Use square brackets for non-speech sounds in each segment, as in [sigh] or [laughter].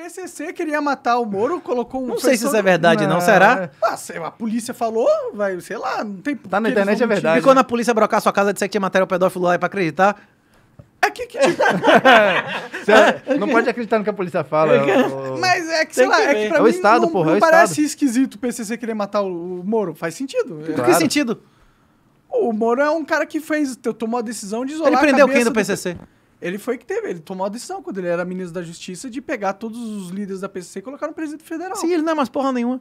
PCC queria matar o Moro, colocou um. Não sei se isso é verdade, não. Será? É. Ah, a polícia falou, vai, sei lá, não tem. Tá na internet, é verdade. E quando a polícia brocar sua casa, disser que tinha matéria o pedófilo lá, é pra acreditar? É que, que tipo... [laughs] [laughs] não pode acreditar no que a polícia fala. Mas é que, sei Tem lá, que é que pra é mim estado, não, porra, não é parece estado. esquisito o PCC querer matar o, o Moro. Faz sentido. Claro. Que sentido? O Moro é um cara que fez, tomou a decisão de isolar Ele prendeu quem do PCC? Do... Ele foi que teve, ele tomou a decisão quando ele era ministro da Justiça de pegar todos os líderes da PCC e colocar no presidente federal. Sim, ele não é mais porra nenhuma.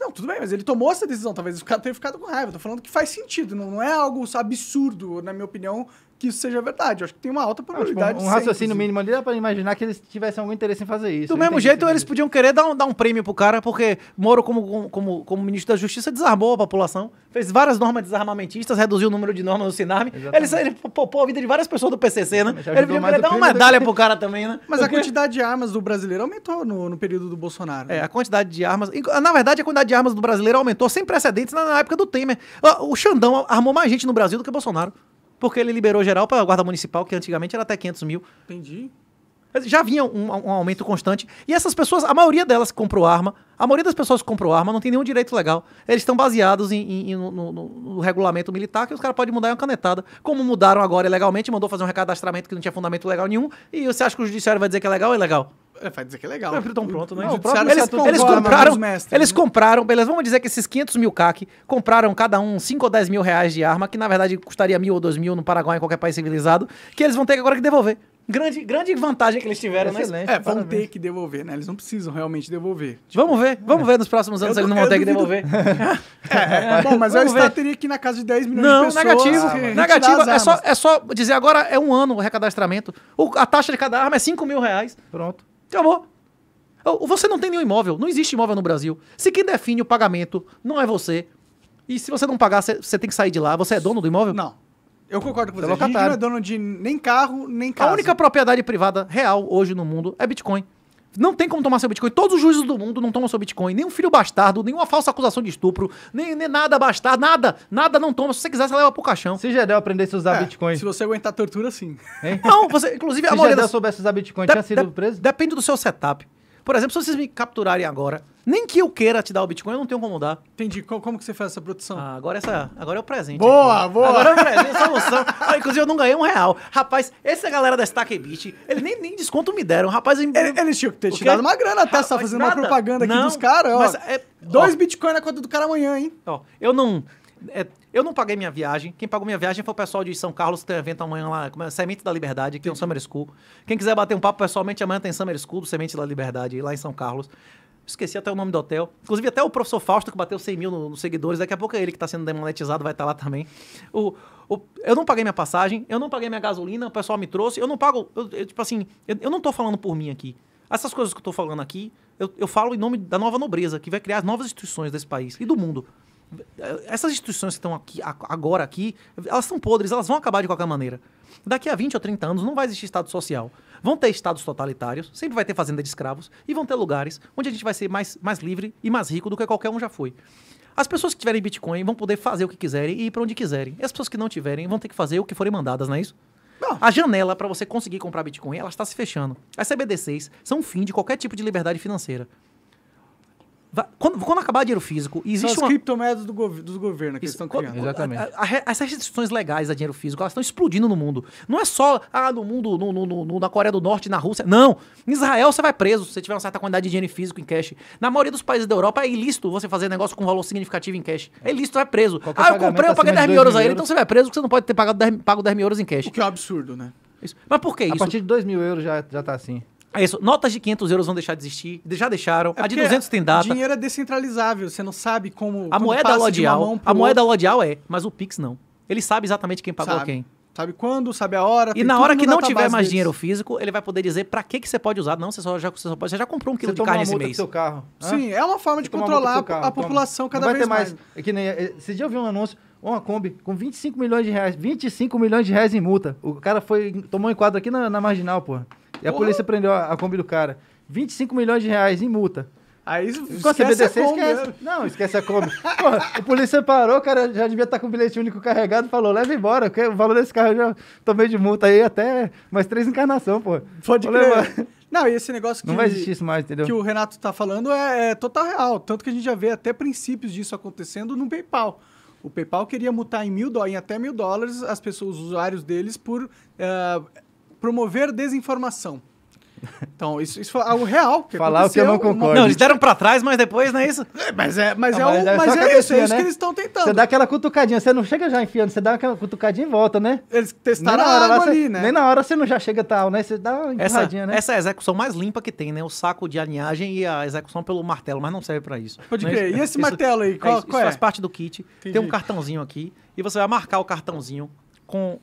Não, tudo bem, mas ele tomou essa decisão. Talvez o cara tenha ficado com raiva. Tô falando que faz sentido, não, não é algo absurdo, na minha opinião, que isso seja verdade. Eu acho que tem uma alta tipo, probabilidade. Ah, tipo, um, um raciocínio sempre, mínimo ali dá pra imaginar que eles tivessem algum interesse em fazer isso. Do mesmo jeito, eles podiam querer dar um, dar um prêmio pro cara, porque Moro, como, como, como ministro da Justiça, desarmou a população, fez várias normas desarmamentistas, reduziu o número de normas no Sinarme. Ele, ele poupou a vida de várias pessoas do PCC, né? Ele podia dar uma medalha pro cara também, né? Mas porque... a quantidade de armas do brasileiro aumentou no, no período do Bolsonaro. Né? É, a quantidade de armas. Na verdade, a quantidade de armas do brasileiro aumentou sem precedentes na, na época do Temer. O Xandão armou mais gente no Brasil do que o Bolsonaro porque ele liberou geral para a Guarda Municipal, que antigamente era até 500 mil. Entendi. Já vinha um, um, aumento constante. E essas pessoas, a maioria delas que comprou arma, a maioria das pessoas que comprou arma não tem nenhum direito legal. Eles estão baseados em, em, em no, no, no, regulamento militar que os caras podem mudar em uma canetada. Como mudaram agora ilegalmente, mandou fazer um recadastramento que não tinha fundamento legal nenhum. E você acha que o judiciário vai dizer que é legal ou é é, vai dizer que é legal. Eles tão pronto né? Não, eles, compraram, eles né, compraram, mestres, eles né? compraram, beleza, vamos dizer que esses 500 mil CAC compraram cada um 5 ou 10 mil reais de arma, que na verdade custaria mil ou dois mil no Paraguai, em qualquer país civilizado, que eles vão ter agora que devolver. Grande, grande vantagem que eles tiveram, né? é, vão parabéns. ter que devolver, né? Eles não precisam realmente devolver. Tipo, vamos ver, vamos é. ver nos próximos anos eu, eles não vão ter que devolver. [laughs] é, é, tá bom, mas eu a teria que ir na casa de 10 milhões não, de pessoas. Não, negativo. Ah, negativo, é só, é só dizer agora é um ano o recadastramento. O, a taxa de cada arma é 5 mil reais. Pronto. Acabou. Você não tem nenhum imóvel, não existe imóvel no Brasil. Se quem define o pagamento não é você, e se você não pagar, você tem que sair de lá, você é dono do imóvel? Não. Eu concordo com tá você. É a gente não é dono de nem carro, nem casa. A única propriedade privada real hoje no mundo é Bitcoin. Não tem como tomar seu Bitcoin. Todos os juízes do mundo não tomam seu Bitcoin. Nenhum filho bastardo, nenhuma falsa acusação de estupro, nem, nem nada bastardo, nada. Nada não toma. Se você quiser, você leva pro caixão. Se Gedel aprendesse a usar é, Bitcoin. Se você aguentar tortura, sim. Hein? Não, você, inclusive, se a Se Gedel soubesse usar Bitcoin, de, tinha sido de, preso? Depende do seu setup. Por exemplo, se vocês me capturarem agora, nem que eu queira te dar o Bitcoin, eu não tenho como dar. Entendi. Como, que você faz essa produção? Ah, agora, essa, agora é o presente. Boa, aqui. boa! Agora é o presente, essa é moção. ah, inclusive, eu não ganhei um real. Rapaz, essa galera da Stack Beat, eles nem, nem desconto me deram. Rapaz, eu... eles, eles tinham que ter te dado uma grana tá? tá até, só fazendo nada. uma propaganda aqui não, dos caras. é... Dois ó, Bitcoin na conta do cara amanhã, hein? Ó, eu não é, eu não paguei minha viagem. Quem pagou minha viagem foi o pessoal de São Carlos, que tem evento amanhã lá, como é, Semente da Liberdade, que é um Summer School. Quem quiser bater um papo pessoalmente, amanhã tem Summer School do Semente da Liberdade, lá em São Carlos. Esqueci até o nome do hotel. Inclusive, até o professor Fausto, que bateu 100 mil nos no seguidores, daqui a pouco é ele que está sendo demonetizado, vai estar tá lá também. O, o, eu não paguei minha passagem, eu não paguei minha gasolina, o pessoal me trouxe. Eu não pago. Eu, eu, tipo assim, eu, eu não estou falando por mim aqui. Essas coisas que eu estou falando aqui, eu, eu falo em nome da nova nobreza, que vai criar as novas instituições desse país e do mundo. Essas instituições que estão aqui, agora aqui, elas são podres, elas vão acabar de qualquer maneira. Daqui a 20 ou 30 anos não vai existir Estado social. Vão ter estados totalitários, sempre vai ter fazenda de escravos, e vão ter lugares onde a gente vai ser mais, mais livre e mais rico do que qualquer um já foi. As pessoas que tiverem Bitcoin vão poder fazer o que quiserem e ir para onde quiserem. E as pessoas que não tiverem vão ter que fazer o que forem mandadas, não é isso? Não. A janela para você conseguir comprar Bitcoin, ela está se fechando. As CBDCs são um fim de qualquer tipo de liberdade financeira. Quando, quando acabar dinheiro físico, existe São as uma... criptomoedas do gov... dos governos que Isso, estão criando. Exatamente. A, a, a, essas restrições legais a dinheiro físico, elas estão explodindo no mundo. Não é só ah, no mundo, no, no, no, na Coreia do Norte, na Rússia. Não. Em Israel você vai preso se você tiver uma certa quantidade de dinheiro físico em cash. Na maioria dos países da Europa é ilícito você fazer negócio com valor significativo em cash. É ilícito, vai preso. Qualquer ah, eu comprei, eu paguei 10 mil euros a ele, então você vai preso porque você não pode ter pagado 10, pago 10 mil euros em cash. O que é um absurdo, né? Isso. Mas por que isso? A partir de 2 mil euros já, já tá assim. É isso. Notas de 500 euros vão deixar de existir. Já deixaram. É a de 200 tem data. O dinheiro é descentralizável. Você não sabe como. A moeda é lodial. A moeda outro. lodial é, mas o Pix não. Ele sabe exatamente quem pagou sabe. quem. Sabe quando, sabe a hora. E na hora que não tiver mais deles. dinheiro físico, ele vai poder dizer para que, que você pode usar. Não, você só já, você só pode, você já comprou um quilo você de carne esse mês. Seu carro. Né? Sim, é uma forma você de controlar carro, a então, população cada vez mais. mais. É que nem, esse dia eu um anúncio, uma Kombi com 25 milhões de reais, 25 milhões de reais em multa. O cara foi, tomou um enquadro aqui na, na marginal, porra. E a Porra. polícia prendeu a, a Kombi do cara. 25 milhões de reais em multa. Aí ficou esquece CBDC, a Kombi, esquece. Né? Não, esquece a Kombi. Pô, o polícia parou, o cara já devia estar tá com o bilhete único carregado, falou, leva embora, o valor desse carro eu já tomei de multa aí até mais três encarnação, pô. Pode crer. Levar. Não, e esse negócio que, Não vai existir isso mais, entendeu? que o Renato tá falando é, é total real. Tanto que a gente já vê até princípios disso acontecendo no PayPal. O PayPal queria multar em mil dólares, até mil dólares, as pessoas, os usuários deles, por uh, promover desinformação. Então, isso, isso foi algo real. Que Falar o que eu não concordo. Não, eles deram para trás, mas depois não é isso? É, mas é, mas não, é, mas é, o, mas é isso, é isso né? que eles estão tentando. Você dá aquela cutucadinha, você não chega já enfiando, você dá aquela cutucadinha e volta, né? Eles testaram nem na lá, ali, você, né? Nem na hora você não já chega tal, né? Você dá uma essa, né? Essa é a execução mais limpa que tem, né? O saco de alinhagem e a execução pelo martelo, mas não serve para isso. Pode crer. É, isso, e esse martelo aí, é qual, isso, qual isso é? faz parte do kit. Entendi. Tem um cartãozinho aqui e você vai marcar o cartãozinho com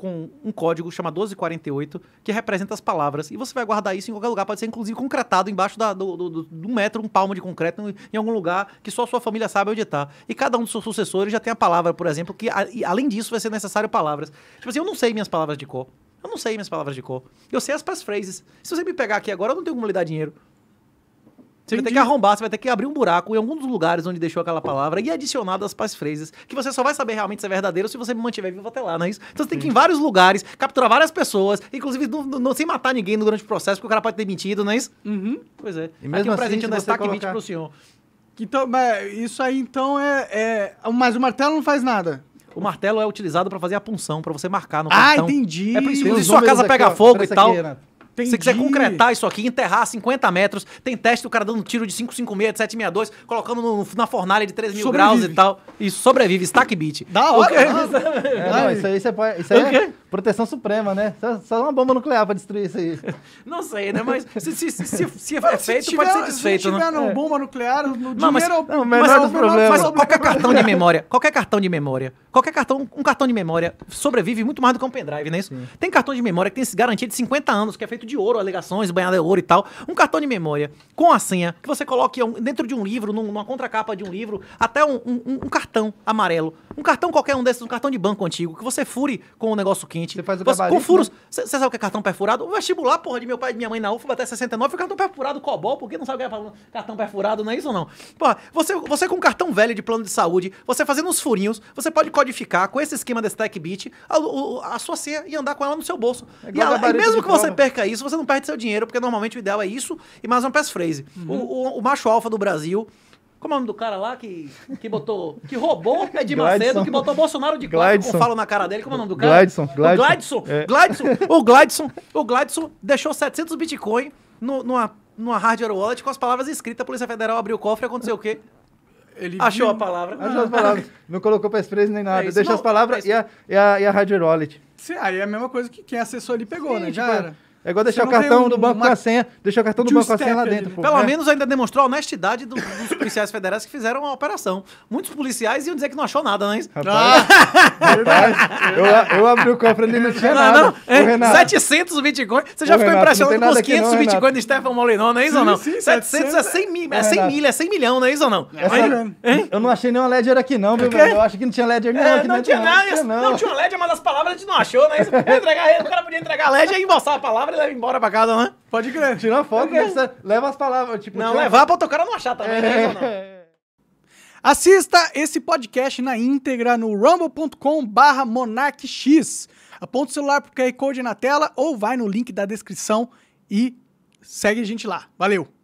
com um código chamado 1248, que representa as palavras. E você vai guardar isso em qualquer lugar, pode ser inclusive concretado embaixo da, do, do, do, do metro, um palmo de concreto, em algum lugar que só sua família sabe onde está. E cada um dos seus sucessores já tem a palavra, por exemplo, que a, além disso vai ser necessário palavras. Tipo assim, eu não sei minhas palavras de cor. Eu não sei minhas palavras de cor. Eu sei as passphrase. Se você me pegar aqui agora, eu não tenho como lhe dar dinheiro. Você vai ter que arrombar, você vai ter que abrir um buraco em algum dos lugares onde deixou aquela palavra e adicionar das pais phrases, que você só vai saber realmente se é verdadeiro se você me mantiver vivo até lá, não é isso? Então você tem que ir em vários lugares, capturar várias pessoas, inclusive no, no, sem matar ninguém durante o processo, porque o cara pode ter mentido, não é isso? Uhum. Pois é. E mesmo Aqui assim, o presente destaque é colocar... 20 pro senhor. Então, isso aí então é, é. Mas o martelo não faz nada. O martelo é utilizado para fazer a punção, para você marcar no ah, cartão. Ah, entendi. É por isso que se sua casa pega ó, fogo e tal. Aqui, né? Entendi. Se quiser concretar isso aqui, enterrar 50 metros, tem teste do cara dando tiro de 556, de 762, colocando no, na fornalha de 3 mil sobrevive. graus e tal. Isso, sobrevive, stack beat. Da hora! Porque... [laughs] Não, é, não, isso aí você pode. Isso aí é... Proteção Suprema, né? Só, só uma bomba nuclear para destruir isso aí. [laughs] Não sei, né? Mas se, se, se, se é feito, se tiver, pode ser desfeito. Se né? tiver né? uma é. bomba nuclear, no dinheiro não, mas, é o, não, menor Mas qualquer cartão de memória, qualquer cartão de memória, qualquer cartão, um cartão de memória sobrevive muito mais do que um pendrive, não é isso? Sim. Tem cartão de memória que tem garantia de 50 anos, que é feito de ouro, alegações, banhado de ouro e tal. Um cartão de memória com a senha que você coloque dentro de um livro, numa contracapa de um livro, até um, um, um cartão amarelo. Um cartão qualquer um desses, um cartão de banco antigo, que você fure com o um negócio quente quente. Você faz o gabarito, Com furos. Você né? sabe o que é cartão perfurado? O vestibular, porra, de meu pai e minha mãe na UFA até 69 foi cartão perfurado, cobol, porque não sabe o que é cartão perfurado, não é isso ou não? Porra, você, você com cartão velho de plano de saúde, você fazendo uns furinhos, você pode codificar com esse esquema desse tech beat a, a, sua senha e andar com ela no seu bolso. É e, e mesmo que prova. você perca isso, você não perde seu dinheiro, porque normalmente o ideal é isso e mais uma passphrase. Uhum. O, o, o macho alfa do Brasil como é o nome do cara lá que, que botou. que roubou é de Macedo, que botou Bolsonaro de quatro com na cara dele? Como é o nome do cara? Gladson. Gladson. O Gladson. É. O Gladson. O Gladson deixou 700 Bitcoin no, numa, numa hardware wallet com as palavras escritas. A Polícia Federal abriu o cofre e aconteceu o quê? Ele achou viu, a palavra. Achou as palavras. [laughs] não colocou para expresso nem nada. É as palavras é e a, e a, e a hardware wallet. Sim, aí é a mesma coisa que quem acessou ali pegou, Sim, né, tipo, era. É igual deixar o cartão do banco com a senha. Deixar o cartão do banco com a senha lá dentro. Pô. Pelo é. menos ainda demonstrou a honestidade do, dos policiais federais que fizeram a operação. Muitos policiais iam dizer que não achou nada, não né? Rapaz, ah. rapaz eu, eu, abri o cofre ali não tinha não, nada. Não, é, 700 bitcoins. Você já ficou impressionado com os 500 bitcoins do Stefan Molinão, não é isso ou não? Sim, 700 é 100 mil, é 100 mil, é 100 milhão, não é isso ou não? É, eu não achei nenhuma ledger aqui não, viu? Eu acho que não tinha ledger aqui é, é não tinha nada. Não tinha ledger, mas as palavras a gente não achou, né? Entregar, o cara podia entregar ledger e embolsar a palavra e leva embora pra casa, né? Pode crer. Tira uma foto, né? leva as palavras. Tipo, não, levar pra tocar não achar também, é. né? Assista esse podcast na íntegra no rumble.com barra monarchx. Aponta o celular pro QR Code na tela ou vai no link da descrição e segue a gente lá. Valeu!